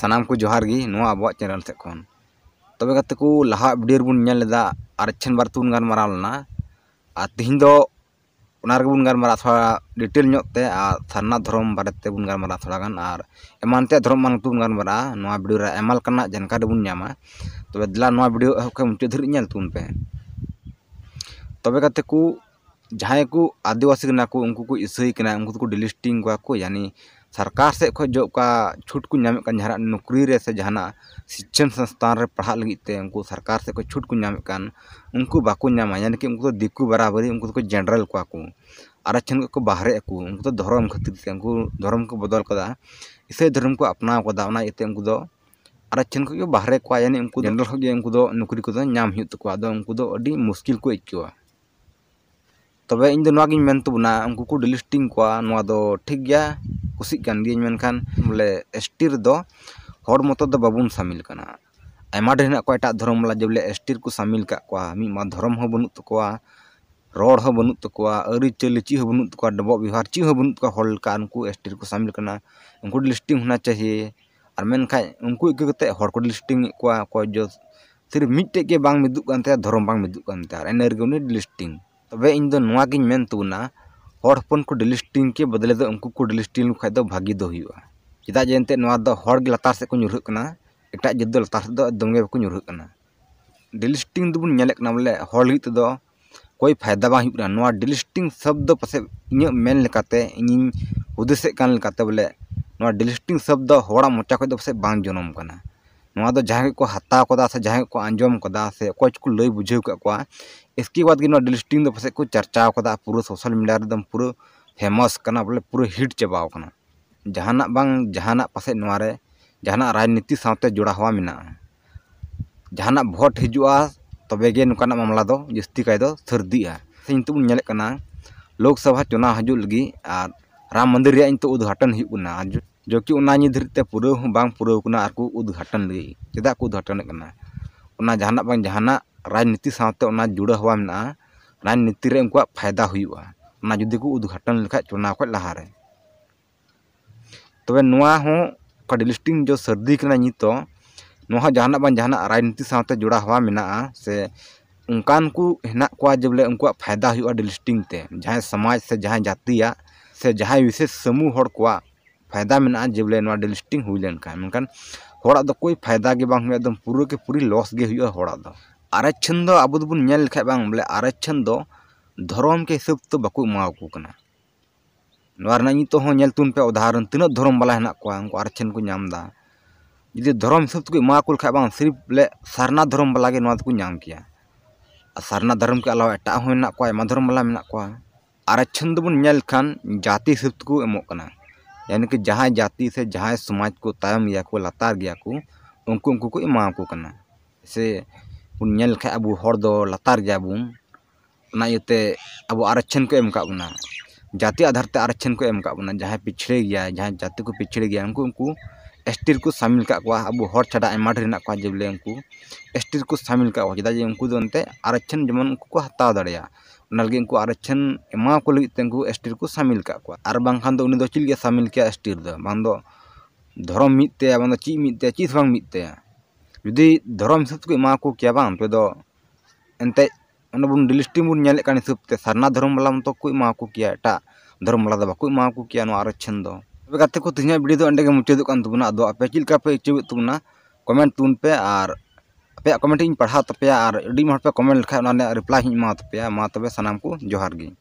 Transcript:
सनाम को जोहार गी अब चैनल सब खन तब गाते को लहा भिडियो बनलेगा आरछन बार तून गारा तेहन दोनारे बन गार थोड़ा डिटेल नोते सरना धर्म बारे बन गार थोड़ा और एमानते धर्म मान तून गारा भिडियो एमल जानकारी बनामा तब दिला भिडियो एह मुचा धरी तून पे तब गाते को जहाँ को आदिवासी उनको को ईसईकना उनको डिलिस्टिंग को यानी सरकार से खोज जो का छूट को नाम जहाँ नौकरी से जहाँ शिक्षण संस्थान पढ़ा लगे उनको सरकार से खोज छूट को नाम उनको बाकोा यानी कि उनको दिको बराबरी उनको को जेनरल को आरक्षण को बाहर को उनको तो धर्म खातिर से उनको धर्म को बदल कदा इसे धर्म को अपना कदा उनको आरक्षण को बाहर को यानी उनको जेनरल खोजे नौकरी को नाम उनको मुश्किल को अको तब इन दो मनते उनको को डिलिस्टिंग को ठीक है बोले एस टी मतद बाबन सामिल करना अमाडेना को एट धर्म वाला जो बोले एस टी सामिल धर्म हो बनू तक रोड हो बनू तक आरिचाली ची बनू तक डब व्यवहार ची बनू तक उनको एस टी सामिल करना उनको लिस्टिंग होना चाहिए और मनखा उनको इको लिस्टिंग जो सिर्फ मिट्टे के बांग मिदुक धर्म बांग मिदुक एनर्जी लिस्टिंग तब इन दो नुआ की मेन हड़पन को डिलिस्टिंग के बदले तो उनको को डिलिस्टिंग खा तो भागे दो चेदा जनते लतार सब को युकना एट जीत लतार सबे बाको युकना डिलिस्टिंग दो बोलेगना बोले हड़ी तो कोई फायदा बना डिलिस्टिंग शब्द पासे इन हूदेस बोले डिलिस्टिंग शब्द हड़ा मोचा खुद पास जनम करना ᱱᱚᱣᱟ ᱫᱚ ᱡᱟᱦᱟᱸᱭ ᱠᱚ ᱦᱟᱛᱟᱣ ᱠᱟᱫᱟ ᱥᱮ ᱡᱟᱦᱟᱸᱭ ᱠᱚ ᱟᱸᱡᱚᱢ ᱠᱟᱫᱟ ᱥᱮ ᱚᱠᱚᱭ ᱪᱚᱠᱚ ᱞᱟᱹᱭ ᱵᱩᱡᱷᱟᱹᱣ ᱠᱟᱜ ᱠᱚᱣᱟ ᱤᱥᱠᱮ ᱵᱟᱫ ᱜᱮ ᱱᱚᱣᱟ ᱰᱤᱞᱤᱥᱴᱤᱝ ᱫᱚ ᱯᱟᱥᱮᱡ ᱠᱚ ᱪᱟᱨᱪᱟᱣ ᱠᱟᱫᱟ ᱯᱩᱨᱟᱹ ᱥᱳᱥᱟᱞ ᱢᱤᱰᱤᱭᱟ ᱨᱮᱫᱚ ᱯᱩᱨᱟᱹ ᱯᱷᱮᱢᱟᱥ ᱠᱟᱱᱟ ᱵᱚᱞᱮ ᱯᱩᱨᱟᱹ ᱦᱤᱴ ᱪᱟᱵᱟᱣ ᱠᱟᱱᱟ ᱡᱟᱦᱟᱱᱟᱜ ᱵᱟᱝ ᱡᱟᱦᱟᱱᱟᱜ ᱯᱟᱥᱮᱡ ᱱᱚᱣᱟᱨᱮ ᱡᱟᱦᱟᱱᱟᱜ ᱨᱟᱡᱽᱱᱤᱛᱤ ᱥᱟᱶᱛᱮ ᱡᱚᱲᱟᱣ ᱢᱮᱱᱟᱜᱼᱟ ᱡᱟᱦᱟᱱᱟᱜ ᱵᱷᱳᱴ ᱦᱤᱡᱩᱜᱼᱟ ᱛᱚᱵᱮᱜᱮ ᱱᱚᱝᱠᱟᱱᱟᱜ ᱢᱟᱢᱞᱟ ᱫᱚ ᱡᱟᱹᱥᱛᱤ ᱠᱟᱭ ᱫᱚ ᱥᱟᱹᱨᱫᱤᱜᱼᱟ ᱥᱮ ᱱᱤᱛᱚᱜ ᱵᱚᱱ ᱧᱮᱞᱮᱫ ᱠᱟᱱᱟ ᱞᱳᱠᱥᱚᱵᱷᱟ ᱪᱩᱱᱟᱣ ᱦᱤᱡᱩᱜ ᱞᱟᱹᱜᱤᱫ ᱟᱨ ᱨᱟᱢ ᱢᱚᱱᱫᱤᱨ ᱨᱮᱭᱟᱜ ᱱᱤᱛᱚᱜ ᱩᱫᱽᱜᱷᱟᱴᱚᱱ ᱦᱩᱭᱩᱜ ᱠᱟᱱᱟ ᱟᱨ जो कि धरते पुरान पुरना उद्घाटन लगे चेदा को उद्घाटन करना जहां जहां राजनीति साथ जुड़ा हवा में राजनीति में फायदा होना जुदी को उद्घाटन लेखा चुनाव खोज लहारे तब लिस्टिंग जो सर्दी करना नित जहां राजनीति साथ जोड़ा हवा में से उनकान को हेना को जो बोले उनको फायदा होलिस्टिंग समाज से जहां जाती से जहां विशेष समूह को फायदा ᱢᱮᱱᱟᱜᱼᱟ ᱡᱮ ᱵᱚᱞᱮ ᱱᱚᱣᱟ ᱰᱮᱞᱤᱥᱴᱤᱝ ᱦᱩᱭ ᱞᱮᱱᱠᱷᱟᱱ ᱢᱮᱱᱠᱷᱟᱱ ᱦᱚᱲᱟᱜ ᱫᱚ ᱠᱳᱭ ᱯᱷᱟᱭᱫᱟ ᱜᱮ ᱵᱟᱝ ᱦᱩᱭᱩᱜᱼᱟ ᱮᱠᱫᱚᱢ ᱯᱩᱨᱟᱹ ᱠᱮ ᱯᱩᱨᱤ आरक्षण तो अब दो तो बांग बोले आरक्षण दो तो धर्म के हिसाब तो बाको एमाको पे उदाहरण तना धर्म बाला हेना को उनको आरक्षण को नामदा जी धर्म हिसाब तो को लेखा बांग सिर्फ बोले सारना धर्म बाला के को नाम किया सारना धर्म के अलावा एटा हो हेना को एमा बाला मेना को आरक्षण दो बन जाति हिसाब को एमोकना यानी कि जहाँ जाति से जहाँ समाज को तायम गया को लतार गया को उनको उनको को इमाम को करना जैसे उन अब लतार गया बो अब आरक्षण को एम बना जाति आधार से आरक्षण को एम बना जहाँ पिछड़े गया जहाँ जाति को पिछड़े गया उनको उनको एस टी को सामिल का अब छाड़ा एमाटे को जब उनको एस टी को सामिल का चाहिए उनको आरक्षण जेमन उनको हत्या दाया नलगे इनको आरक्षण एस को सामिल कर कहानी चलिए सामिल के एस धरम मिदे ची मिदे चित मिदे जुदी धरम हिसाब से एमा को पे एनते लिस्टिंग बन हिसाब से सरना धरम वाला मत को एट धरम वाला बाकमा को आरक्षण तब गाते तेज भिडियो अंडे मुचादों तबना अब आप चलका पे इच्छा तबना कमेंट तुन पे और तपे कमेंट पढ़ा तपे और अभी कमेंट लेखा रिप्लाई हिमा तपे तब को जोहार